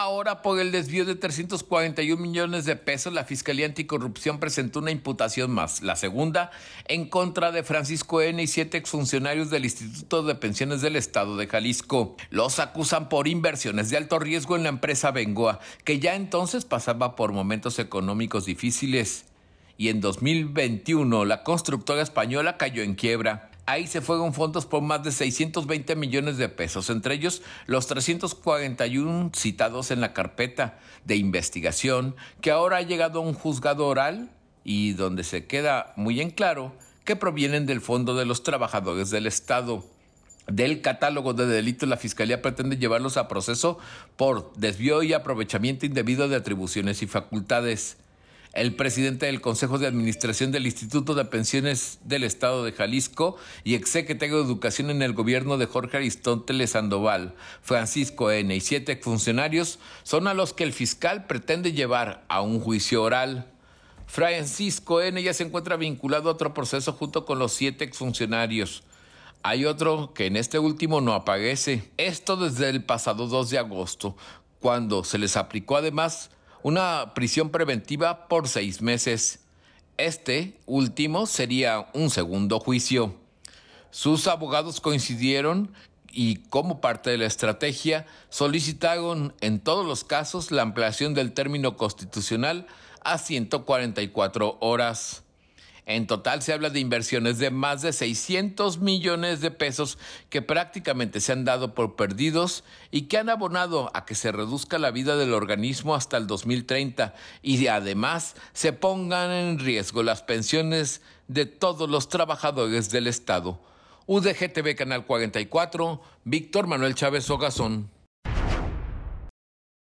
Ahora, por el desvío de 341 millones de pesos, la Fiscalía Anticorrupción presentó una imputación más, la segunda, en contra de Francisco N. y siete exfuncionarios del Instituto de Pensiones del Estado de Jalisco. Los acusan por inversiones de alto riesgo en la empresa Bengoa, que ya entonces pasaba por momentos económicos difíciles. Y en 2021, la constructora española cayó en quiebra ahí se fueron fondos por más de 620 millones de pesos, entre ellos los 341 citados en la carpeta de investigación que ahora ha llegado a un juzgado oral y donde se queda muy en claro que provienen del Fondo de los Trabajadores del Estado. Del catálogo de delitos, la Fiscalía pretende llevarlos a proceso por desvío y aprovechamiento indebido de atribuciones y facultades el presidente del Consejo de Administración del Instituto de Pensiones del Estado de Jalisco y exsecretario de Educación en el gobierno de Jorge Aristóteles Sandoval, Francisco N. y siete funcionarios son a los que el fiscal pretende llevar a un juicio oral. Francisco N. ya se encuentra vinculado a otro proceso junto con los siete exfuncionarios. Hay otro que en este último no aparece. Esto desde el pasado 2 de agosto, cuando se les aplicó además una prisión preventiva por seis meses. Este último sería un segundo juicio. Sus abogados coincidieron y como parte de la estrategia solicitaron en todos los casos la ampliación del término constitucional a 144 horas. En total se habla de inversiones de más de 600 millones de pesos que prácticamente se han dado por perdidos y que han abonado a que se reduzca la vida del organismo hasta el 2030 y además se pongan en riesgo las pensiones de todos los trabajadores del Estado. UDGTV Canal 44, Víctor Manuel Chávez Ogazón.